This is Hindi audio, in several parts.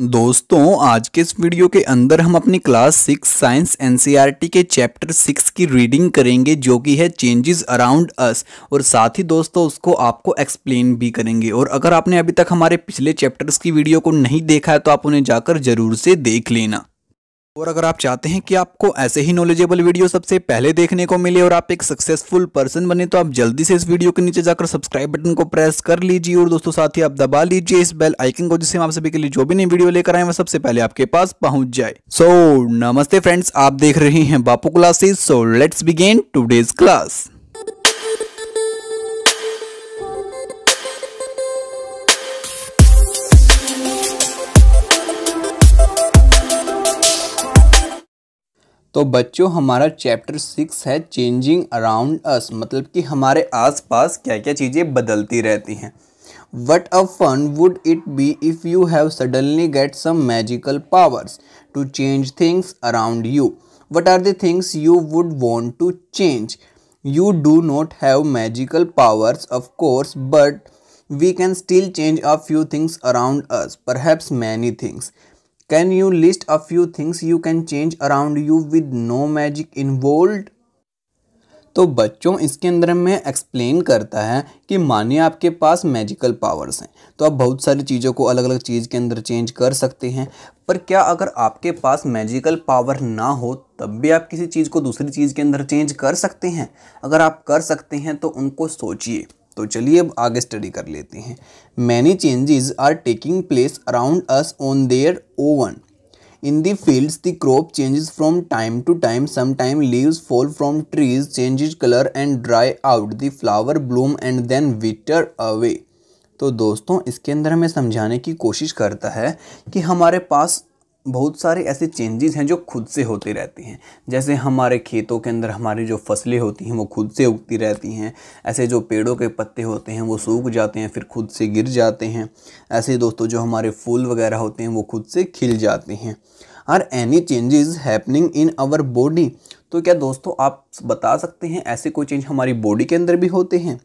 दोस्तों आज के इस वीडियो के अंदर हम अपनी क्लास सिक्स साइंस एनसीईआरटी के चैप्टर सिक्स की रीडिंग करेंगे जो कि है चेंजेस अराउंड अस और साथ ही दोस्तों उसको आपको एक्सप्लेन भी करेंगे और अगर आपने अभी तक हमारे पिछले चैप्टर्स की वीडियो को नहीं देखा है तो आप उन्हें जाकर जरूर से देख लेना और अगर आप चाहते हैं कि आपको ऐसे ही नॉलेजेबल वीडियो सबसे पहले देखने को मिले और आप एक सक्सेसफुल पर्सन बने तो आप जल्दी से इस वीडियो के नीचे जाकर सब्सक्राइब बटन को प्रेस कर लीजिए और दोस्तों साथ ही आप दबा लीजिए इस बेल आइकन को जिससे हम आप सभी के लिए जो भी नई वीडियो लेकर आए वह सबसे पहले आपके पास पहुंच जाए सो so, नमस्ते फ्रेंड्स आप देख रहे हैं Bapu classes so let's begin today's class तो बच्चों हमारा चैप्टर सिक्स है चेंजिंग अराउंड अस मतलब कि हमारे आसपास क्या क्या चीज़ें बदलती रहती हैं what a fun would it be if you have suddenly get some magical powers to change things around you what are the things you would want to change you do not have magical powers of course but we can still change a few things around us perhaps many things can you list a few things you can change around you with no magic involve तो बच्चों इसके अंदर में एक्सप्लेन करता है कि मानिए आपके पास मैजिकल पावर्स हैं तो आप बहुत सारी चीज़ों को अलग अलग चीज़ के अंदर चेंज कर सकते हैं पर क्या अगर आपके पास मैजिकल पावर ना हो तब भी आप किसी चीज़ को दूसरी चीज़ के अंदर चेंज कर सकते हैं अगर आप कर सकते हैं तो उनको सोचिए तो चलिए अब आगे स्टडी कर लेते हैं many changes are taking place around us on their own in the fields the crop changes from time to time some time leaves fall from trees changes colour and dry out the flower bloom and then wither away तो दोस्तों इसके अंदर हमें समझाने की कोशिश करता है कि हमारे पास बहुत सारे ऐसे चेंजेस हैं जो खुद से होते रहते हैं जैसे हमारे खेतों के अंदर हमारी जो फसलें होती हैं वो खुद से उगती रहती हैं ऐसे जो पेड़ों के पत्ते होते हैं वो सूख जाते हैं फिर खुद से गिर जाते हैं ऐसे दोस्तों जो हमारे फूल वगैरह होते हैं वो खुद से खिल जाते हैं are any changes happening in our body तो क्या दोस्तों आप बता सकते हैं ऐसे कोई चेंज हमारी बॉडी के अंदर भी होते हैं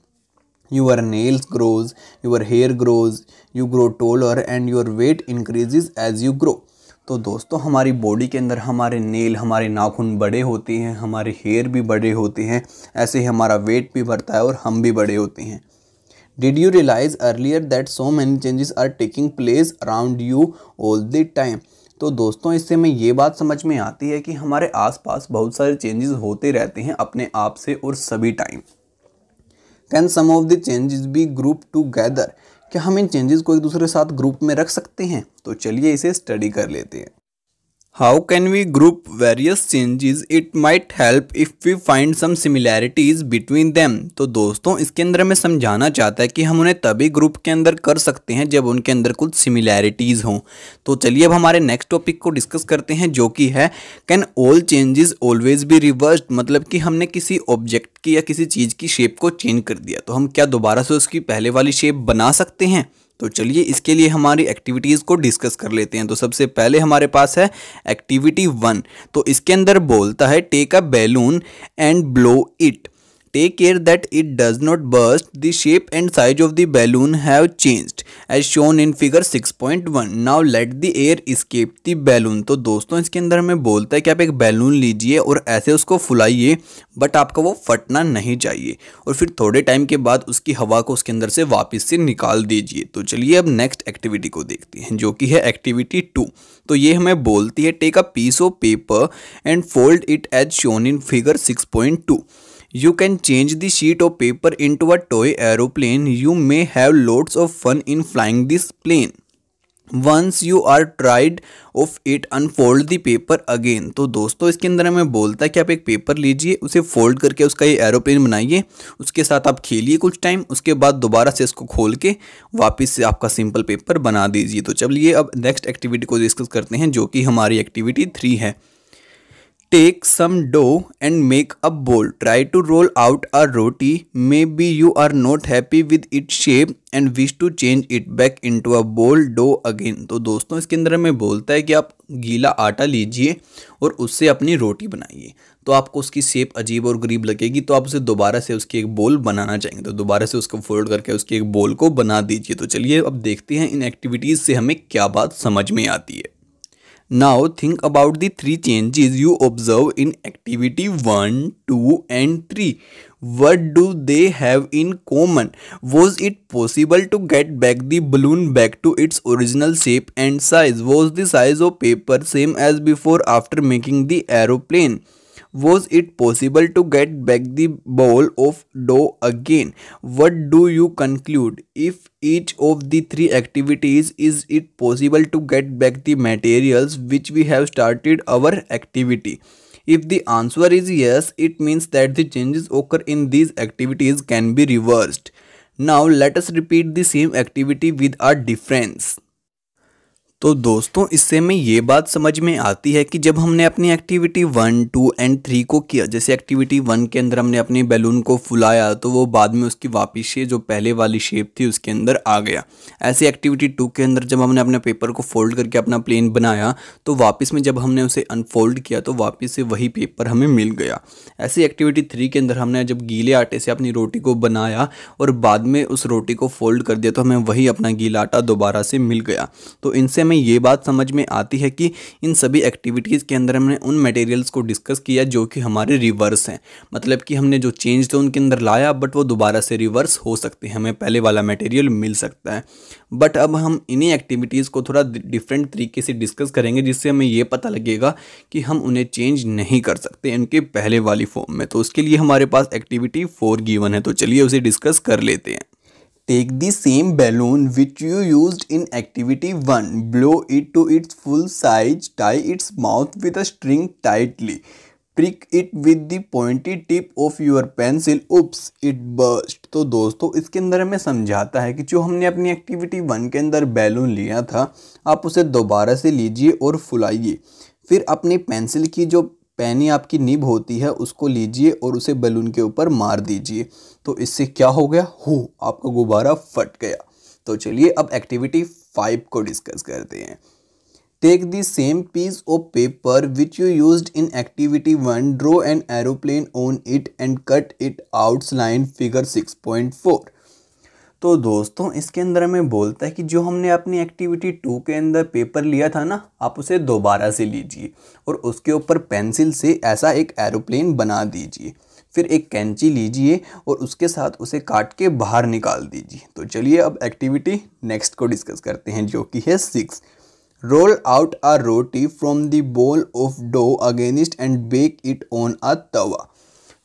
your nails grows your hair grows you grow taller and your weight increases as you grow तो दोस्तों हमारी बॉडी के अंदर हमारे नेल हमारे नाखून बड़े होते हैं हमारे हेयर भी बड़े होते हैं ऐसे ही हमारा वेट भी बढ़ता है और हम भी बड़े होते हैं did you realise earlier that so many changes are taking place around you all the time तो दोस्तों इससे हमें ये बात समझ में आती है कि हमारे आसपास बहुत सारे चेंजेस होते रहते हैं अपने आप से और सभी time can some of the changes be group together क्या हम इन चेंजेस को एक दूसरे के साथ ग्रुप में रख सकते हैं तो चलिए इसे स्टडी कर लेते हैं How can we group various changes? It might help if we find some similarities between them. तो दोस्तों इसके अंदर हमें समझाना चाहता है कि हम उन्हें तभी ग्रुप के अंदर कर सकते हैं जब उनके अंदर कुछ सिमिलैरिटीज़ हों तो चलिए अब हमारे नेक्स्ट टॉपिक को डिस्कस करते हैं जो कि है can all changes always be reversed मतलब कि हमने किसी ऑब्जेक्ट की या किसी चीज़ की शेप को चेंज कर दिया तो हम क्या दोबारा से उसकी पहले वाली शेप बना सकते हैं तो चलिए इसके लिए हमारी एक्टिविटीज़ को डिस्कस कर लेते हैं तो सबसे पहले हमारे पास है एक्टिविटी वन तो इसके अंदर बोलता है take a balloon and blow it take care that it does not burst the shape and size of the balloon have changed as shown in figure 6.1. Now let the air escape the balloon तो दोस्तों इसके अंदर हमें बोलता है कि आप एक बैलून लीजिए और ऐसे उसको फुलाइए बट आपका वो फटना नहीं चाहिए और फिर थोड़े टाइम के बाद उसकी हवा को उसके अंदर से वापस से निकाल दीजिए तो चलिए अब नेक्स्ट एक्टिविटी को देखते हैं जो कि है एक्टिविटी टू तो ये हमें बोलती है take a piece of paper and fold it as shown in figure six point two you can change the sheet of paper into a toy aeroplane you may have loads of fun in flying this plane once you are tired of it unfold the paper again तो दोस्तों इसके अंदर हमें बोलता है कि आप एक पेपर लीजिए उसे फोल्ड करके उसका ये एरोप्लेन बनाइए उसके साथ आप खेलिए कुछ टाइम उसके बाद दोबारा से इसको खोल के वापस से आपका सिंपल पेपर बना दीजिए तो चलिए अब नेक्स्ट एक्टिविटी को डिस्कस करते हैं जो कि हमारी एक्टिविटी थ्री है take some dough and make a ball try to roll out a roti maybe you are not happy with it shape and wish to change it back to a ball dough again तो दोस्तों इसके अंदर हमें बोलता है कि आप गीला आटा लीजिए और उससे अपनी रोटी बनाइए तो आपको उसकी शेप अजीब और गरीब लगेगी तो आप उसे दोबारा से उसकी एक बोल बनाना चाहेंगे तो दोबारा से उसको फोल्ड करके उसकी एक बोल को बना दीजिए तो चलिए अब देखते हैं इन एक्टिविटीज़ से हमें क्या बात समझ में आती है Now think about the three changes you observe in activity 1, 2 and 3. What do they have in common? Was it possible to get back the balloon back to its original shape and size? Was the size of paper same as before after making the aeroplane? Was it possible to get back the ball of dough again? What do you conclude? If each of the three activities, is it possible to get back the materials which we have started our activity? If the answer is yes, it means that the changes occur in these activities can be reversed. Now let us repeat the same activity with a difference. तो दोस्तों इससे हमें ये बात समझ में आती है कि जब हमने अपनी activity one two and three को किया जैसे एक्टिविटी वन के अंदर हमने अपने बैलून को फुलाया तो वो बाद में उसकी वापिस से जो पहले वाली शेप थी उसके अंदर आ गया ऐसे एक्टिविटी टू के अंदर जब हमने अपने पेपर को फोल्ड करके अपना प्लेन बनाया तो वापस में जब हमने उसे अनफोल्ड किया तो वापस से वही पेपर हमें मिल गया ऐसी एक्टिविटी थ्री के अंदर हमने जब गीले आटे से अपनी रोटी को बनाया और बाद में उस रोटी को फोल्ड कर दिया तो हमें वही अपना गीला आटा दोबारा से मिल गया तो इनसे हमें ये बात समझ में आती है कि इन सभी एक्टिविटीज़ के अंदर हमने उन मटेरियल्स को डिस्कस किया जो कि हमारे रिवर्स हैं मतलब कि हमने जो चेंज थे उनके अंदर लाया बट वो दोबारा से रिवर्स हो सकते हैं हमें पहले वाला मटेरियल मिल सकता है बट अब हम इन्हीं एक्टिविटीज़ को थोड़ा डिफरेंट तरीके से डिस्कस करेंगे जिससे हमें ये पता लगेगा कि हम उन्हें चेंज नहीं कर सकते इनके पहले वाली फॉर्म में तो उसके लिए हमारे पास एक्टिविटी फोर गीवन है तो चलिए उसे डिस्कस कर लेते हैं Take the same balloon which you used in activity 1, blow it to its full size, tie its mouth with a string tightly, prick it with the pointy tip of your pencil, oops, it burst. तो दोस्तों इसके अंदर हमें समझाता है कि जो हमने अपनी एक्टिविटी वन के अंदर बैलून लिया था आप उसे दोबारा से लीजिए और फुलाइए फिर अपनी पेंसिल की जो पैनी आपकी निब होती है उसको लीजिए और उसे बैलून के ऊपर मार दीजिए तो इससे क्या हो गया हो आपका गुब्बारा फट गया तो चलिए अब एक्टिविटी फाइव को डिस्कस करते हैं take the same piece of paper which you use in activity one draw an aeroplane on it and cut it line figure six point four तो दोस्तों इसके अंदर हमें बोलता है कि जो हमने अपनी एक्टिविटी टू के अंदर पेपर लिया था ना आप उसे दोबारा से लीजिए और उसके ऊपर पेंसिल से ऐसा एक एरोप्लेन बना दीजिए फिर एक कैंची लीजिए और उसके साथ उसे काट के बाहर निकाल दीजिए तो चलिए अब एक्टिविटी नेक्स्ट को डिस्कस करते हैं जो कि है six roll out a roti from the bowl of dough against and bake it on a tawa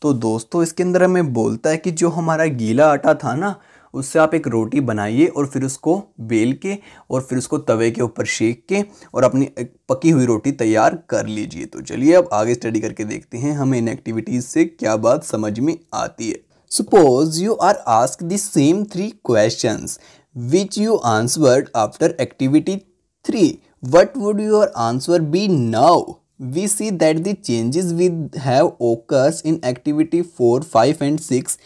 तो दोस्तों इसके अंदर हमें बोलता है कि जो हमारा गीला आटा था ना उससे आप एक रोटी बनाइए और फिर उसको बेल के और फिर उसको तवे के ऊपर शेक के और अपनी एक पकी हुई रोटी तैयार कर लीजिए तो चलिए अब आगे स्टडी करके देखते हैं हमें इन एक्टिविटीज़ से क्या बात समझ में आती है suppose you are ask the same three question which you answered after activity three what would your answer be now We see that the changes we have occurs in activity four five and six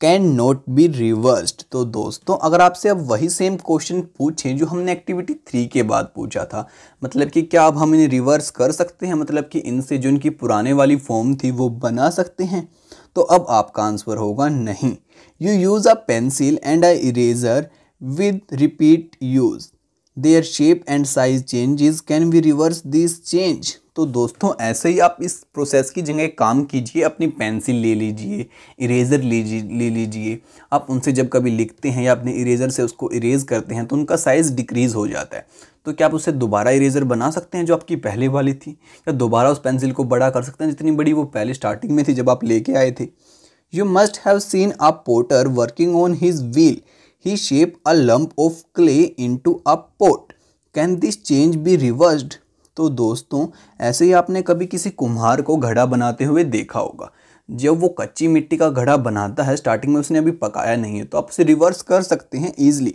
can not be reversed तो दोस्तों अगर आपसे अब वही सेम क्वेश्चन पूछें जो हमने एक्टिविटी थ्री के बाद पूछा था मतलब कि क्या अब हम इन्हें रिवर्स कर सकते हैं मतलब कि इनसे जो इनकी पुराने वाली फॉर्म थी वो बना सकते हैं तो अब आपका आंसर होगा नहीं you use a pencil and a eraser with repeat use their shape and size changes can we reverse this change तो दोस्तों ऐसे ही आप इस प्रोसेस की जगह काम कीजिए अपनी पेंसिल ले लीजिए इरेज़र लीजिए ले लीजिए आप उनसे जब कभी लिखते हैं या अपने इरेज़र से उसको इरेज़ करते हैं तो उनका साइज़ डिक्रीज़ हो जाता है तो क्या आप उसे दोबारा इरेज़र बना सकते हैं जो आपकी पहले वाली थी या दोबारा उस पेंसिल को बड़ा कर सकते हैं जितनी बड़ी वो पहले स्टार्टिंग में थी जब आप लेके आए थे you must have seen a potter working on his wheel he shape a lump of clay into a pot can this change be reversed तो दोस्तों ऐसे ही आपने कभी किसी कुम्हार को घड़ा बनाते हुए देखा होगा जब वो कच्ची मिट्टी का घड़ा बनाता है स्टार्टिंग में उसने अभी पकाया नहीं है तो आप उसे रिवर्स कर सकते हैं easily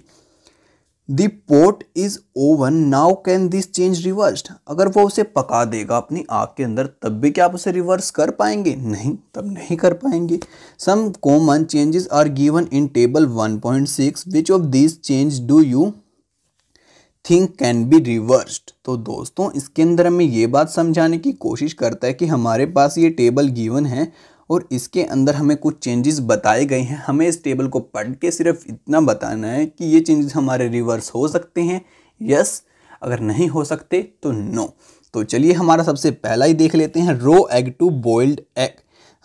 the pot is oven now can this change reversed अगर वो उसे पका देगा अपनी आग के अंदर तब भी क्या आप उसे रिवर्स कर पाएंगे नहीं तब नहीं कर पाएंगे some common changes are given in table 1.6 which of this change do you think can be reversed तो दोस्तों इसके अंदर हमें ये बात समझाने की कोशिश करता है कि हमारे पास ये टेबल गिवन है और इसके अंदर हमें कुछ चेंजेस बताए गए हैं हमें इस टेबल को पढ़ के सिर्फ इतना बताना है कि ये चेंजेस हमारे रिवर्स हो सकते हैं यस अगर नहीं हो सकते तो नो तो चलिए हमारा सबसे पहला ही देख लेते हैं raw egg to boiled egg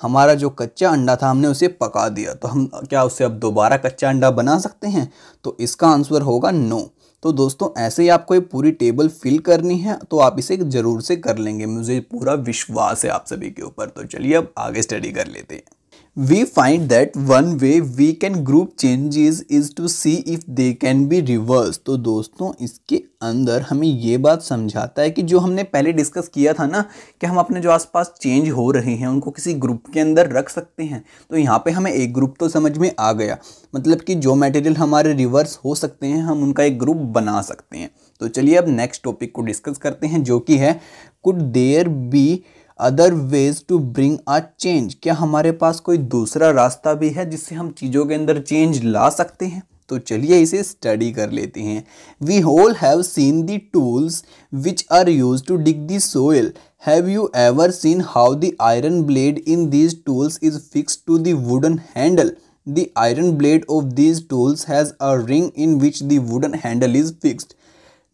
हमारा जो कच्चा अंडा था हमने उसे पका दिया तो हम क्या उसे अब दोबारा कच्चा अंडा बना सकते हैं तो इसका आंसर होगा नो तो दोस्तों ऐसे ही आपको ये पूरी टेबल फिल करनी है तो आप इसे ज़रूर से कर लेंगे मुझे पूरा विश्वास है आप सभी के ऊपर तो चलिए अब आगे स्टडी कर लेते हैं we find that one way we can group changes is to see if they can be reverse तो दोस्तों इसके अंदर हमें ये बात समझाता है कि जो हमने पहले डिस्कस किया था ना कि हम अपने जो आसपास चेंज हो रहे हैं उनको किसी ग्रुप के अंदर रख सकते हैं तो यहाँ पे हमें एक ग्रुप तो समझ में आ गया मतलब कि जो मटेरियल हमारे रिवर्स हो सकते हैं हम उनका एक ग्रुप बना सकते हैं तो चलिए अब नेक्स्ट टॉपिक को डिस्कस करते हैं जो कि है could there be other ways to bring a change क्या हमारे पास कोई दूसरा रास्ता भी है जिससे हम चीज़ों के अंदर चेंज ला सकते हैं तो चलिए इसे स्टडी कर लेते हैं we all have seen the tools which are use to dig the soil have you ever seen how the iron blade in these tools is fix to the wooden handle the iron blade of these tools has a ring in which the wooden handle is fixed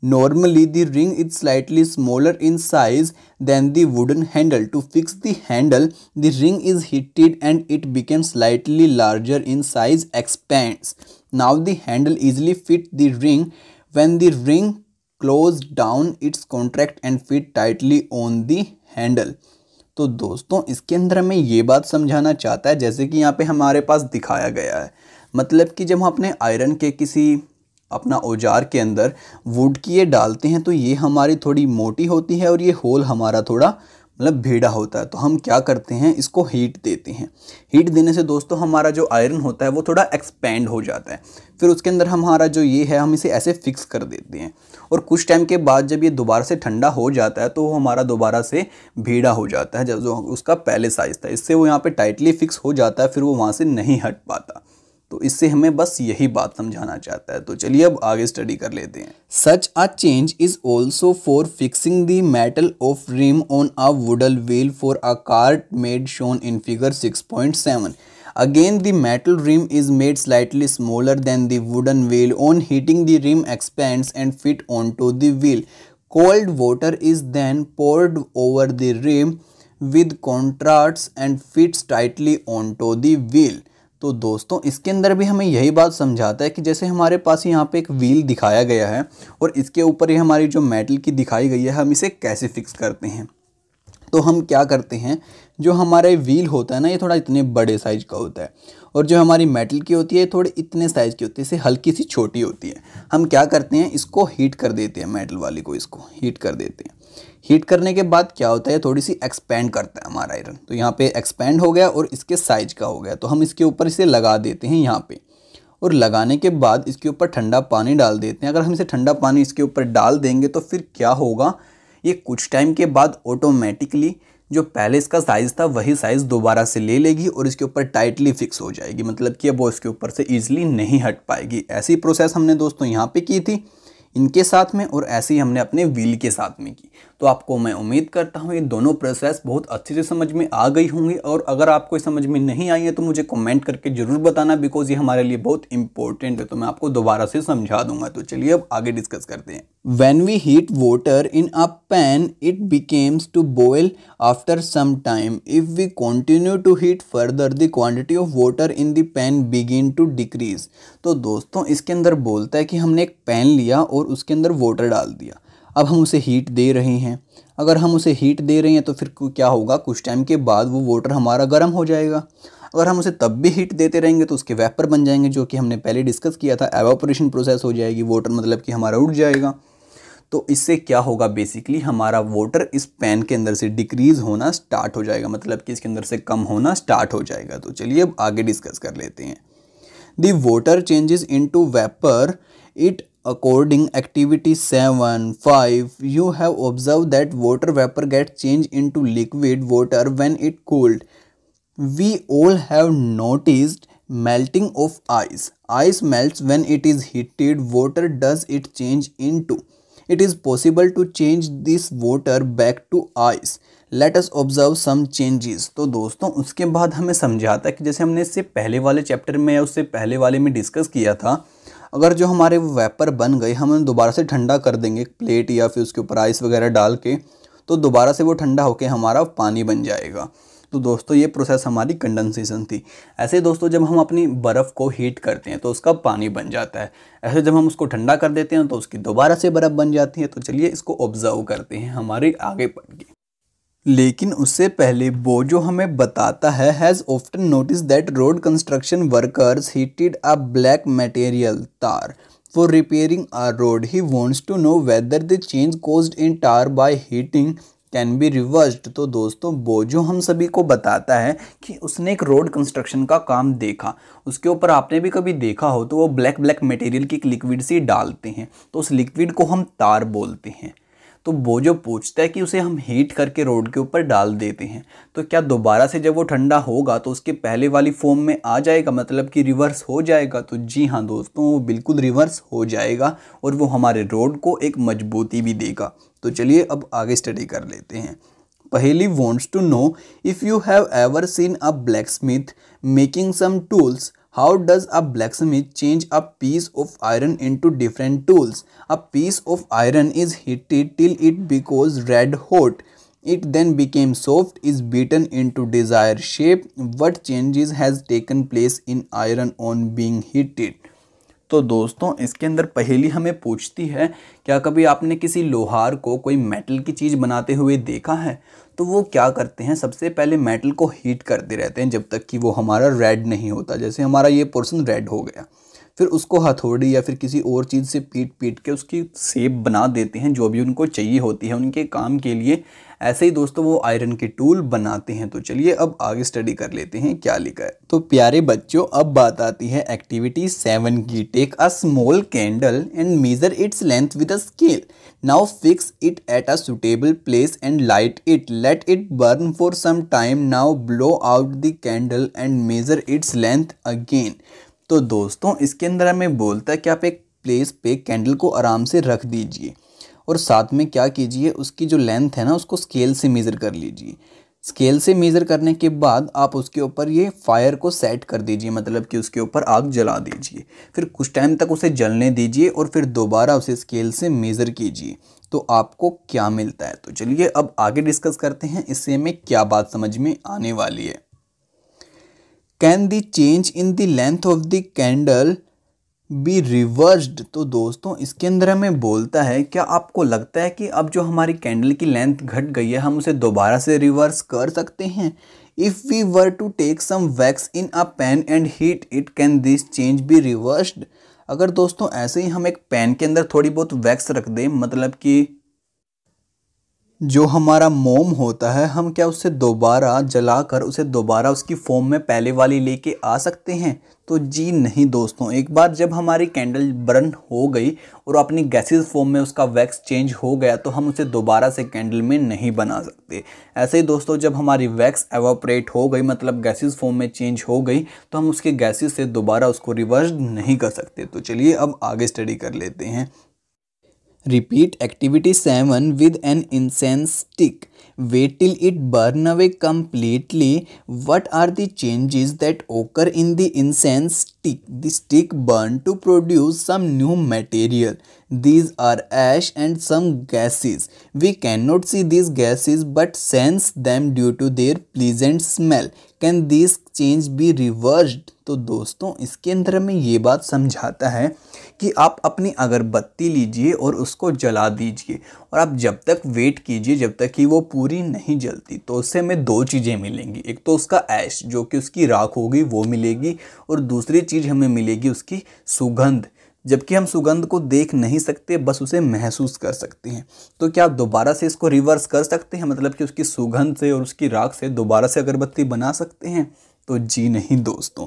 Normally the ring is slightly smaller in size than the wooden handle. To fix the handle, the ring is heated and it becomes slightly larger in size expands. Now the handle easily fit the ring. When the ring close down its contract and fit tightly on the handle. तो दोस्तों इसके अंदर हमें ये बात समझाना चाहता है जैसे कि यहाँ पे हमारे पास दिखाया गया है मतलब कि जब हम अपने आयरन के किसी अपना औजार के अंदर वुड की ये डालते हैं तो ये हमारी थोड़ी मोटी होती है और ये होल हमारा थोड़ा मतलब भीड़ा होता है तो हम क्या करते हैं इसको हीट देते हैं हीट देने से दोस्तों हमारा जो आयरन होता है वो थोड़ा एक्सपेंड हो जाता है फिर उसके अंदर हमारा जो ये है हम इसे ऐसे फिक्स कर देते हैं और कुछ टाइम के बाद जब ये दोबारा से ठंडा हो जाता है तो वो हमारा दोबारा से भीड़ा हो जाता है जब जो उसका पहले साइज़ था इससे वो यहाँ पर टाइटली फिक्स हो जाता है फिर वो वहाँ से नहीं हट पाता तो इससे हमें बस यही बात समझाना चाहता है तो चलिए अब आगे स्टडी कर लेते हैं such a change is also for fixing the metal of rim on a wooden wheel for a cart made shown in figure six point seven again the metal rim is made slightly smaller than the wooden wheel on heating the rim expands and fit on to wheel cold water is then poured over the rim with contracts and fits tightly on to the wheel तो दोस्तों इसके अंदर भी हमें यही बात समझाता है कि जैसे हमारे पास यहाँ पे एक व्हील दिखाया गया है और इसके ऊपर ये हमारी जो मेटल की दिखाई गई है हम इसे कैसे फिक्स करते हैं तो हम क्या करते हैं जो हमारे व्हील होता है ना ये थोड़ा इतने बड़े साइज़ का होता है और जो हमारी मेटल की होती है थोड़े इतने साइज़ की होती है इसे हल्की सी छोटी होती है हम क्या करते हैं इसको हीट कर देते हैं मेटल वाली को इसको हीट कर देते हैं हीट करने के बाद क्या होता है थोड़ी सी एक्सपेंड करता है हमारा आयरन तो यहाँ पे एक्सपेंड हो गया और इसके साइज का हो गया तो हम इसके ऊपर इसे लगा देते हैं यहाँ पे और लगाने के बाद इसके ऊपर ठंडा पानी डाल देते हैं अगर हम इसे ठंडा पानी इसके ऊपर डाल देंगे तो फिर क्या होगा ये कुछ टाइम के बाद ऑटोमेटिकली जो पहले इसका साइज़ था वही साइज़ दोबारा से ले लेगी और इसके ऊपर टाइटली फिक्स हो जाएगी मतलब कि अब वो इसके ऊपर से ईजिली नहीं हट पाएगी ऐसी प्रोसेस हमने दोस्तों यहाँ पर की थी इनके साथ में और ऐसे ही हमने अपने व्हील के साथ में की तो आपको मैं उम्मीद करता हूँ ये दोनों प्रोसेस बहुत अच्छे से समझ में आ गई होंगी और अगर आपको समझ में नहीं आई है तो मुझे कमेंट करके ज़रूर बताना बिकॉज ये हमारे लिए बहुत इंपॉर्टेंट है तो मैं आपको दोबारा से समझा दूंगा तो चलिए अब आगे डिस्कस करते हैं when we heat water in a pan it becomes to boil after some time if we continue to heat further the quantity of water in the pan begin to decrease तो दोस्तों इसके अंदर बोलता है कि हमने एक पैन लिया और उसके अंदर वॉटर डाल दिया अब हम उसे हीट दे रहे हैं अगर हम उसे हीट दे रहे हैं तो फिर क्या होगा कुछ टाइम के बाद वो वाटर हमारा गर्म हो जाएगा अगर हम उसे तब भी हीट देते रहेंगे तो उसके वेपर बन जाएंगे जो कि हमने पहले डिस्कस किया था एवोपरेशन प्रोसेस हो जाएगी वाटर मतलब कि हमारा उठ जाएगा तो इससे क्या होगा बेसिकली हमारा वाटर इस पैन के अंदर से डिक्रीज़ होना स्टार्ट हो जाएगा मतलब कि इसके अंदर से कम होना स्टार्ट हो जाएगा तो चलिए अब आगे डिस्कस कर लेते हैं the water changes into vapour it According activity 7 5 you have observed that water vapor gets changed into liquid water when it cooled. We all have noticed melting of ice. Ice melts when it is heated, water does it change into. It is possible to change this water back to ice. Let us observe some changes तो दोस्तों उसके बाद हमें समझाता है कि जैसे हमने इससे पहले वाले चैप्टर में या उससे पहले वाले में डिस्कस किया था अगर जो हमारे वो वेपर बन गए हम उन्हें दोबारा से ठंडा कर देंगे प्लेट या फिर उसके ऊपर आइस वगैरह डाल के तो दोबारा से वो ठंडा होकर हमारा पानी बन जाएगा तो दोस्तों ये प्रोसेस हमारी कंडेंसेशन थी ऐसे दोस्तों जब हम अपनी बर्फ़ को हीट करते हैं तो उसका पानी बन जाता है ऐसे जब हम उसको ठंडा कर देते हैं तो उसकी दोबारा से बर्फ़ बन जाती है तो चलिए इसको ऑब्ज़र्व करते हैं हमारे आगे पढ़ के लेकिन उससे पहले बोजो हमें बताता है has often notice that road construction workers heated a black material tar for repairing a road he wants to know whether the change cause in tar by heating can be reversed तो दोस्तों जो हम सभी को बताता है कि उसने एक रोड कंस्ट्रक्शन का काम देखा उसके ऊपर आपने भी कभी देखा हो तो वो ब्लैक ब्लैक मटेरियल की एक लिक्विड सी डालते हैं तो उस लिक्विड को हम तार बोलते हैं तो वो जो पूछता है कि उसे हम हीट करके रोड के ऊपर डाल देते हैं तो क्या दोबारा से जब वो ठंडा होगा तो उसके पहले वाली फॉर्म में आ जाएगा मतलब कि रिवर्स हो जाएगा तो जी हाँ दोस्तों वो बिल्कुल रिवर्स हो जाएगा और वो हमारे रोड को एक मजबूती भी देगा तो चलिए अब आगे स्टडी कर लेते हैं पहली wants to know if you have ever seen a blacksmith making some tools How does a blacksmith change a piece of iron into different tools? A piece of iron is heated till it becomes red hot. It then became soft, is beaten into desired shape. What changes has taken place in iron on being heated? तो दोस्तों इसके अंदर पहेली हमें पूछती है क्या कभी आपने किसी लोहार को कोई मेटल की चीज़ बनाते हुए देखा है तो वो क्या करते हैं सबसे पहले मेटल को हीट करते रहते हैं जब तक कि वो हमारा रेड नहीं होता जैसे हमारा ये पोर्सन रेड हो गया फिर उसको हथौड़ी या फिर किसी और चीज़ से पीट पीट के उसकी सेप बना देते हैं जो भी उनको चाहिए होती है उनके काम के लिए ऐसे ही दोस्तों वो आयरन के टूल बनाते हैं तो चलिए अब आगे स्टडी कर लेते हैं क्या लिखा है तो प्यारे बच्चों अब बात आती है एक्टिविटी सेवन की take a small candle and measure its length with a scale now fix it at a suitable place and light it let it burn for some time now blow out the candle and measure its length again तो दोस्तों इसके अंदर हमें बोलता है कि आप एक प्लेस पे कैंडल को आराम से रख दीजिए और साथ में क्या कीजिए उसकी जो लेंथ है ना उसको स्केल से मेज़र कर लीजिए स्केल से मेज़र करने के बाद आप उसके ऊपर ये फायर को सेट कर दीजिए मतलब कि उसके ऊपर आग जला दीजिए फिर कुछ टाइम तक उसे जलने दीजिए और फिर दोबारा उसे स्केल से मेज़र कीजिए तो आपको क्या मिलता है तो चलिए अब आगे डिस्कस करते हैं इससे हमें क्या बात समझ में आने वाली है can the change in the length of the candle be reversed तो दोस्तों इसके अंदर हमें बोलता है क्या आपको लगता है कि अब जो हमारी कैंडल की लेंथ घट गई है हम उसे दोबारा से रिवर्स कर सकते हैं if we were to take some wax in a pan and heat it can this change be reversed अगर दोस्तों ऐसे ही हम एक पेन के अंदर थोड़ी बहुत वैक्स रख दें मतलब कि जो हमारा मोम होता है हम क्या उसे दोबारा जलाकर उसे दोबारा उसकी फॉर्म में पहले वाली लेके आ सकते हैं तो जी नहीं दोस्तों एक बार जब हमारी कैंडल बर्न हो गई और अपनी गैसेस फॉर्म में उसका वैक्स चेंज हो गया तो हम उसे दोबारा से कैंडल में नहीं बना सकते ऐसे ही दोस्तों जब हमारी वैक्स एवोपरेट हो गई मतलब गैसेस फॉर्म में चेंज हो गई तो हम उसके गैसेस से दोबारा उसको रिवर्स नहीं कर सकते तो चलिए अब आगे स्टडी कर लेते हैं Repeat activity 7 with an incense stick. Wait till it burn away completely. What are the changes that occur in the incense stick. The stick burned to produce some new material. These are ash and some gases. We cannot see these gases but sense them due to their pleasant smell. Can these change be reversed? तो दोस्तों इसके अंदर हमें ये बात समझाता है कि आप अपनी अगरबत्ती लीजिए और उसको जला दीजिए और आप जब तक वेट कीजिए जब तक कि वो पूरी नहीं जलती तो उससे हमें दो चीज़ें मिलेंगी एक तो उसका ऐश जो कि उसकी राख होगी वो मिलेगी और दूसरी चीज़ हमें मिलेगी उसकी सुगंध जबकि हम सुगंध को देख नहीं सकते बस उसे महसूस कर सकते हैं तो क्या आप दोबारा से इसको रिवर्स कर सकते हैं मतलब कि उसकी सुगंध से और उसकी राख से दोबारा से अगरबत्ती बना सकते हैं तो जी नहीं दोस्तों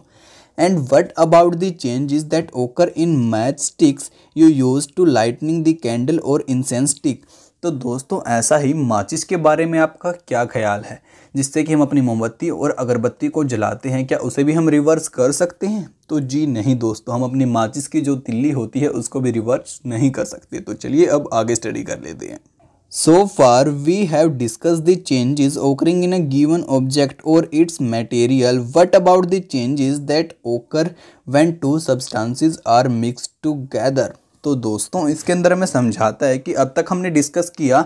and what about change is that occur in match sticks you use to lightning the candle और इंसेंस स्टिक तो दोस्तों ऐसा ही माचिस के बारे में आपका क्या ख्याल है जिससे कि हम अपनी मोमबत्ती और अगरबत्ती को जलाते हैं क्या उसे भी हम रिवर्स कर सकते हैं तो जी नहीं दोस्तों हम अपनी माचिस की जो तिल्ली होती है उसको भी रिवर्स नहीं कर सकते तो चलिए अब आगे स्टडी कर लेते हैं so far we have discuss the changes occurring in a given object और its material what about the changes that occur when two substances are mix together तो दोस्तों इसके अंदर हमें समझाता है कि अब तक हमने डिस्कस किया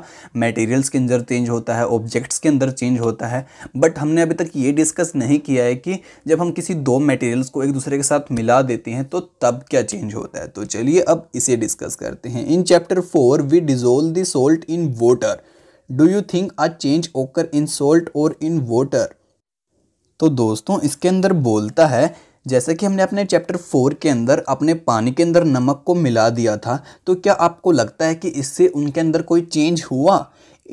मटेरियल्स के अंदर चेंज होता है ऑब्जेक्ट्स के अंदर चेंज होता है बट हमने अभी तक ये डिस्कस नहीं किया है कि जब हम किसी दो मटेरियल्स को एक दूसरे के साथ मिला देते हैं तो तब क्या चेंज होता है तो चलिए अब इसे डिस्कस करते हैं in chapter four we dissolve the salt in water do you think a change occur in salt और इन वाटर तो दोस्तों इसके अंदर बोलता है जैसे कि हमने अपने चैप्टर फोर के अंदर अपने पानी के अंदर नमक को मिला दिया था तो क्या आपको लगता है कि इससे उनके अंदर कोई चेंज हुआ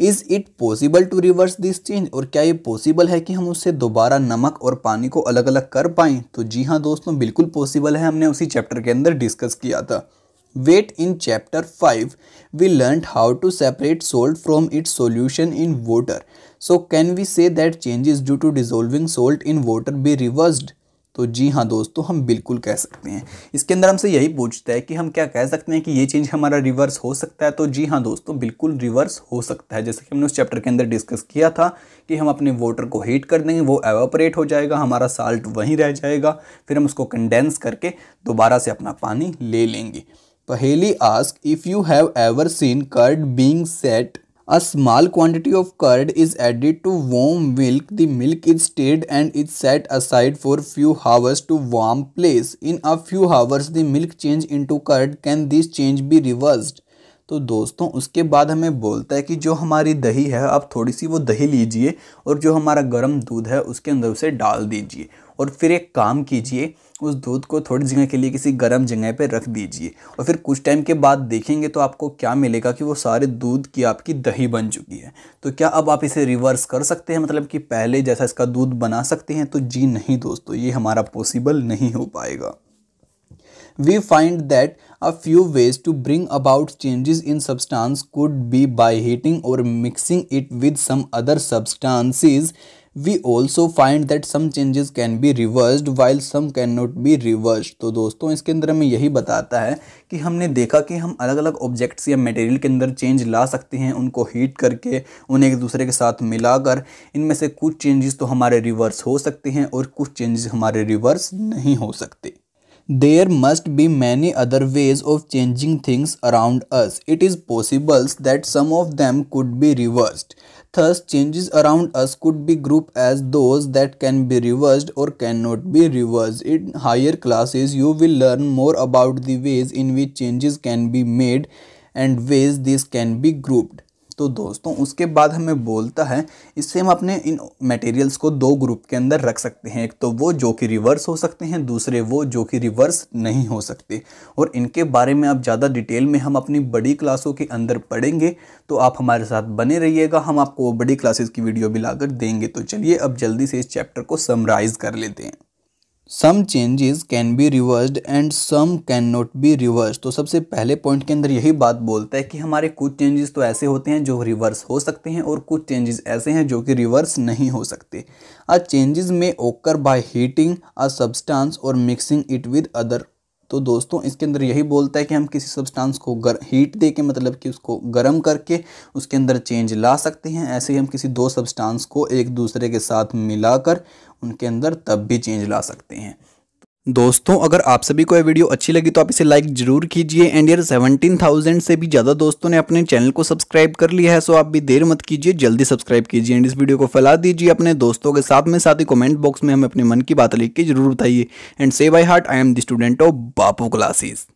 is it possible to reverse this change और क्या ये पॉसिबल है कि हम उससे दोबारा नमक और पानी को अलग अलग कर पाएँ तो जी हाँ दोस्तों बिल्कुल पॉसिबल है हमने उसी चैप्टर के अंदर डिस्कस किया था wait in chapter five we learn how to separate salt from its solution in water so can we say that changes due to dissolving salt in water be reversed तो जी हाँ दोस्तों तो हम बिल्कुल कह सकते हैं इसके अंदर हमसे यही पूछता है कि हम क्या कह सकते हैं कि ये चेंज हमारा रिवर्स हो सकता है तो जी हाँ दोस्तों तो बिल्कुल रिवर्स हो सकता है जैसे कि हमने उस चैप्टर के अंदर डिस्कस किया था कि हम अपने वाटर को हीट कर देंगे वो एवोपरेट हो जाएगा हमारा साल्ट वहीं रह जाएगा फिर हम उसको कंडेंस करके दोबारा से अपना पानी ले लेंगे पहेली ask if you have ever seen curd being set A small quantity of curd is added to warm milk. The milk is stirred and is set aside for few hours to warm place. In a few hours the milk change into curd. Can this change be reversed? तो दोस्तों उसके बाद हमें बोलता है कि जो हमारी दही है आप थोड़ी सी वो दही लीजिए और जो हमारा गर्म दूध है उसके अंदर उसे डाल दीजिए और फिर एक काम कीजिए उस दूध को थोड़ी जगह के लिए किसी गर्म जगह पर रख दीजिए और फिर कुछ टाइम के बाद देखेंगे तो आपको क्या मिलेगा कि वो सारे दूध की आपकी दही बन चुकी है तो क्या अब आप इसे रिवर्स कर सकते हैं मतलब कि पहले जैसा इसका दूध बना सकते हैं तो जी नहीं दोस्तों ये हमारा पॉसिबल नहीं हो पाएगा we find that a few ways to bring about changes in substance could be by heating or mixing it with some other substances we also find that some changes can be reversed while some can not be reversed तो दोस्तों इसके अंदर हमें यही बताता है कि हमने देखा कि हम अलग अलग ऑब्जेक्ट्स या मटेरियल के अंदर चेंज ला सकते हैं उनको हीट करके उन्हें एक दूसरे के साथ मिलाकर इनमें से कुछ चेंजेस तो हमारे रिवर्स हो सकते हैं और कुछ चेंजेस हमारे रिवर्स नहीं हो सकते there must be many other ways of changing things around us it is possibles that some of them could be reversed Thus, changes around us could be grouped as those that can be reversed or cannot be reversed. In higher classes, you will learn more about the ways in which changes can be made and ways these can be grouped. तो दोस्तों उसके बाद हमें बोलता है इससे हम अपने इन मटेरियल्स को दो ग्रुप के अंदर रख सकते हैं एक तो वो जो कि रिवर्स हो सकते हैं दूसरे वो जो कि रिवर्स नहीं हो सकते और इनके बारे में आप ज़्यादा डिटेल में हम अपनी बड़ी क्लासों के अंदर पढ़ेंगे तो आप हमारे साथ बने रहिएगा हम आपको बड़ी क्लासेस की वीडियो भी देंगे तो चलिए अब जल्दी से इस चैप्टर को समराइज़ कर लेते हैं some changes can be reversed and some can not be reverse तो सबसे पहले पॉइंट के अंदर यही बात बोलता है कि हमारे कुछ चेंजेस तो ऐसे होते हैं जो रिवर्स हो सकते हैं और कुछ चेंजेस ऐसे हैं जो कि रिवर्स नहीं हो सकते अ चेंजेस में occur by heating a substance और मिक्सिंग इट विद अदर तो दोस्तों इसके अंदर यही बोलता है कि हम किसी सब्सटेंस को गर हीट दे के मतलब कि उसको गर्म करके उसके अंदर चेंज ला सकते हैं ऐसे ही हम किसी दो सब्सटेंस को एक दूसरे के साथ मिलाकर उनके अंदर तब भी चेंज ला सकते हैं दोस्तों अगर आप सभी को यह वीडियो अच्छी लगी तो आप इसे लाइक जरूर कीजिए एंड यार 17,000 से भी ज़्यादा दोस्तों ने अपने चैनल को सब्सक्राइब कर लिया है सो आप भी देर मत कीजिए जल्दी सब्सक्राइब कीजिए एंड इस वीडियो को फैला दीजिए अपने दोस्तों के साथ में साथ ही कमेंट बॉक्स में हमें अपने मन की बात लिख के जरूर बताइए and say by heart I am the student of Bapu classes